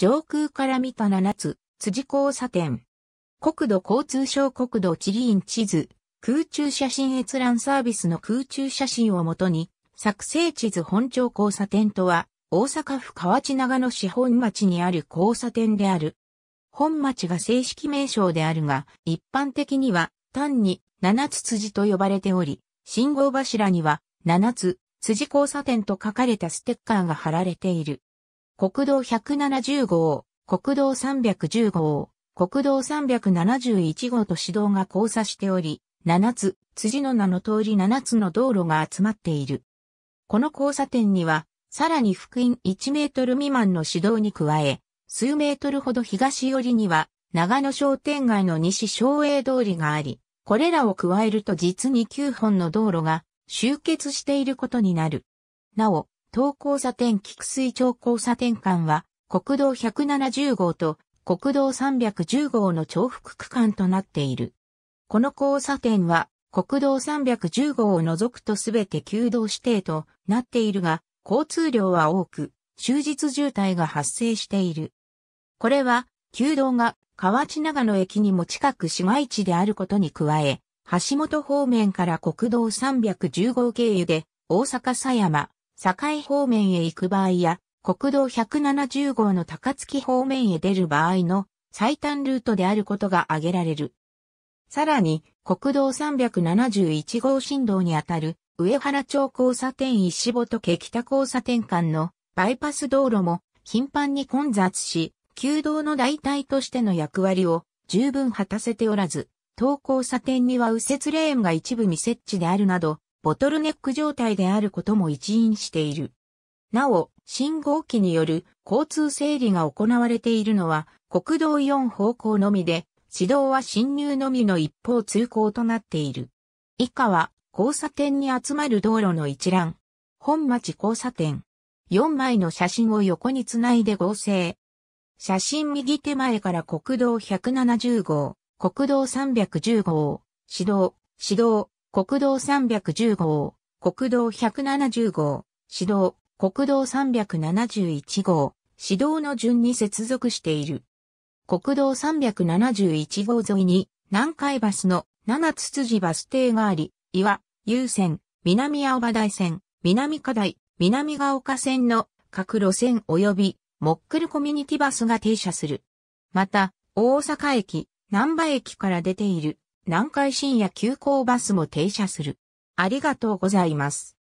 上空から見た7つ、辻交差点。国土交通省国土地理院地図、空中写真閲覧サービスの空中写真をもとに、作成地図本町交差点とは、大阪府河内長野市本町にある交差点である。本町が正式名称であるが、一般的には単に七つ辻と呼ばれており、信号柱には七つ辻交差点と書かれたステッカーが貼られている。国道170号、国道310号、国道371号と市道が交差しており、7つ、辻の名の通り7つの道路が集まっている。この交差点には、さらに福音1メートル未満の市道に加え、数メートルほど東寄りには、長野商店街の西省営通りがあり、これらを加えると実に9本の道路が集結していることになる。なお、東交差点菊水町交差点間は、国道170号と国道310号の重複区間となっている。この交差点は、国道310号を除くとすべて旧道指定となっているが、交通量は多く、終日渋滞が発生している。これは、旧道が河内長野駅にも近く市街地であることに加え、橋本方面から国道310号経由で、大阪狭山、境方面へ行く場合や、国道170号の高槻方面へ出る場合の最短ルートであることが挙げられる。さらに、国道371号振動にあたる、上原町交差点石本家北交差点間のバイパス道路も頻繁に混雑し、旧道の代替としての役割を十分果たせておらず、当交差点には右折レーンが一部未設置であるなど、ボトルネック状態であることも一因している。なお、信号機による交通整理が行われているのは国道4方向のみで、指導は進入のみの一方通行となっている。以下は交差点に集まる道路の一覧。本町交差点。4枚の写真を横につないで合成。写真右手前から国道170号、国道310号、指導、指導、国道310号、国道170号、市道、国道371号、市道の順に接続している。国道371号沿いに、南海バスの七つつじバス停があり、岩、優線、南青葉台線、南下台、南が丘線の各路線及び、モックルコミュニティバスが停車する。また、大阪駅、南波駅から出ている南海深夜急行バスも停車する。ありがとうございます。